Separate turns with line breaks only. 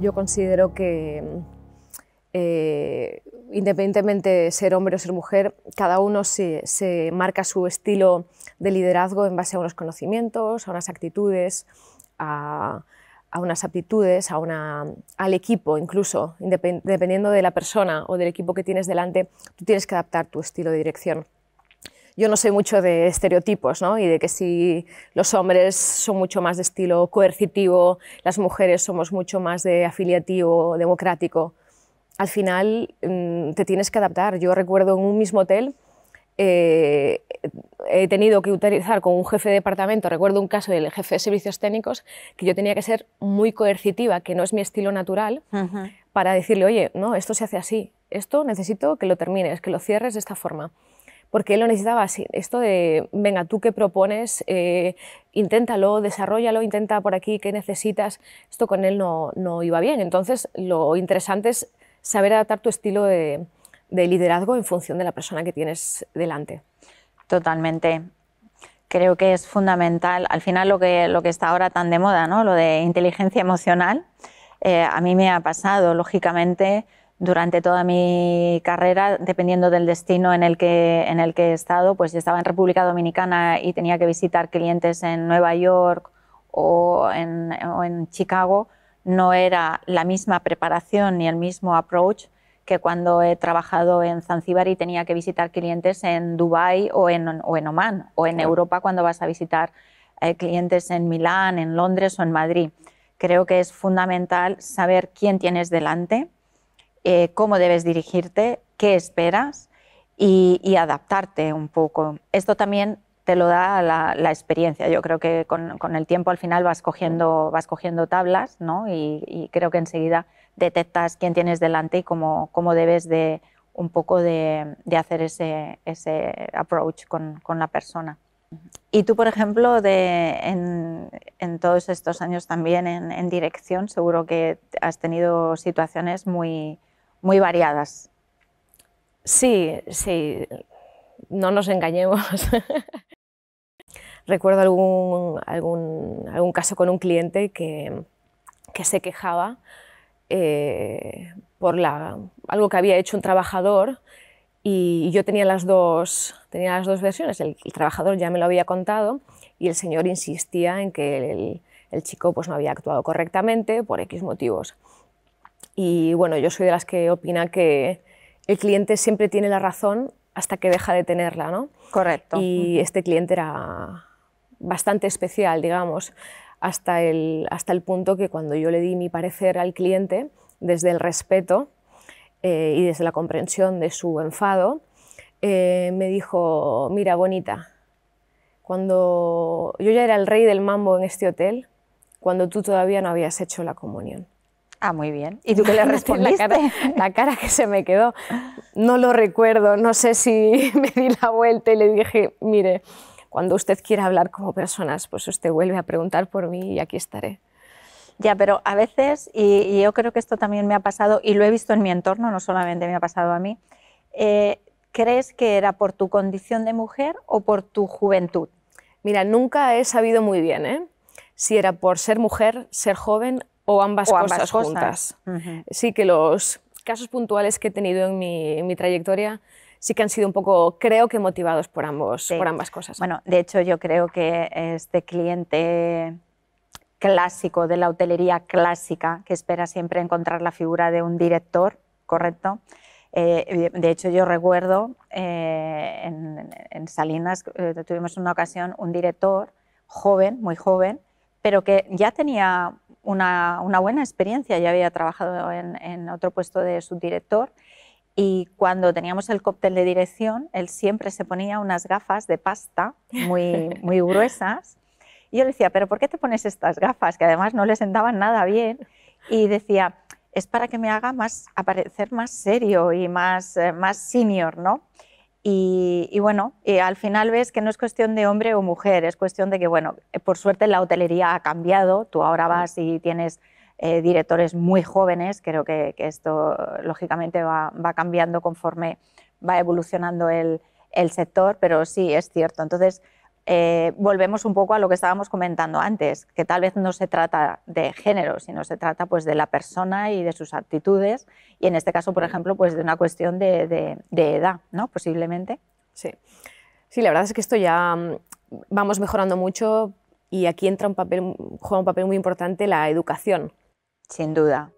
Yo considero que mm, eh, independientemente de ser hombre o ser mujer, cada uno se, marca su estilo de liderazgo en base a unos conocimientos, a unas actitudes, a, unas aptitudes, al equipo incluso, dependiendo de la persona o del equipo que tienes delante, tú tienes que adaptar tu estilo de dirección yo no sé mucho de estereotipos, ¿no? Y de que si los hombres son mucho más de estilo coercitivo, las mujeres somos mucho más de afiliativo, democrático. Al final mm, te tienes que adaptar. Yo recuerdo en un mismo hotel eh, he tenido que utilizar con un jefe de departamento, recuerdo un caso del jefe de servicios técnicos, que yo tenía que ser muy coercitiva, que no es mi estilo natural, para decirle, oye, no, esto se hace así, esto necesito que lo termines, que lo cierres de esta forma porque él lo necesitaba así, esto de, venga, tú qué propones, eh, inténtalo, desarrollalo, intenta por aquí, qué necesitas, esto con él no, no iba bien. Entonces, lo interesante es saber adaptar tu estilo
de, liderazgo en función de la persona que tienes delante. Totalmente creo que es fundamental. Al final lo que, lo que está ahora tan de moda, ¿no? lo de inteligencia emocional, eh, a mí me ha pasado, lógicamente, durante toda mi carrera, dependiendo del destino en el que, en el que he estado, pues si estaba en República Dominicana y tenía que visitar clientes en Nueva York o en, Chicago, no era la misma preparación ni el mismo approach que cuando he trabajado en Zanzíbar y tenía que visitar clientes en Dubái o en, o en Oman, o en Europa cuando vas a visitar eh, clientes en Milán, en Londres o en Madrid. Creo que es fundamental saber quién tienes delante, eh, cómo debes dirigirte, qué esperas y, adaptarte un poco. Esto también te lo da la, experiencia. Yo creo que con, el tiempo al final vas cogiendo, vas cogiendo tablas ¿no? y, creo que enseguida detectas quién tienes delante y cómo, cómo debes de un poco de, hacer ese, ese approach con, con la persona. Y tú, por ejemplo, de, en, todos estos años también en, dirección, seguro que has tenido situaciones muy, muy variadas. Sí, sí, no nos engañemos.
Recuerdo algún, algún, caso con un cliente que, que se quejaba eh, por la, algo que había hecho un trabajador y yo tenía las dos, tenía las dos versiones. El, trabajador ya me lo había contado y el señor insistía en que el, el chico pues, no había actuado correctamente por X motivos. Y bueno, yo soy de las que opina que el cliente siempre tiene la razón hasta que deja de tenerla, ¿no? Correcto. Y este cliente era bastante especial, digamos, hasta el, hasta el punto que cuando yo le di mi parecer al cliente, desde el respeto eh, y desde la comprensión de su enfado, eh, me dijo, mira, bonita, cuando yo ya era el rey del mambo en este hotel, cuando tú todavía no habías hecho la comunión. Ah, muy bien. ¿Y tú qué le respondiste? la, cara, que se me quedó. No lo recuerdo, no sé si me di la vuelta y le dije, mire,
cuando usted quiera hablar como personas, pues usted vuelve a preguntar por mí y aquí estaré. Ya, pero a veces, y, yo creo que esto también me ha pasado, y lo he visto en mi entorno, no solamente me ha pasado a mí, eh, ¿crees que era por tu condición de mujer o por tu
juventud? Mira, nunca he sabido muy bien ¿eh? si era por ser mujer, ser joven o ambas cosas juntas. Sí que los casos puntuales que he tenido en mi, trayectoria sí que han sido un poco, creo que motivados por, ambos, por ambas cosas. Bueno,
de hecho yo creo que este cliente clásico de la hotelería clásica, que espera siempre encontrar la figura de un director, ¿correcto? Eh, de hecho, yo recuerdo eh, en, Salinas eh, tuvimos una ocasión un director joven, muy joven, pero que ya tenía una, buena experiencia, ya había trabajado en, otro puesto de subdirector y cuando teníamos el cóctel de dirección, él siempre se ponía unas gafas de pasta muy, muy gruesas. Y yo le decía, pero ¿por qué te pones estas gafas? Que además no le sentaban nada bien. Y decía, es para que me haga más, aparecer más serio y más, eh, más senior, ¿no? Y, bueno, eh, al final ves que no es cuestión de hombre o mujer, es cuestión de que, bueno, por suerte la hotelería ha cambiado, tú ahora vas y tienes eh, directores muy jóvenes, creo que, esto lógicamente va, cambiando conforme va evolucionando el, el sector, pero sí es cierto. Entonces, eh, volvemos un poco a lo que estábamos comentando antes, que tal vez no se trata de género, sino se trata pues de la persona y de sus actitudes, y en este caso, por ejemplo, pues de una cuestión de, de edad, ¿no? Posiblemente. Sí. sí, la verdad es que esto ya mm,
vamos mejorando mucho y aquí entra un papel, juega un papel muy importante la
educación. Sin duda.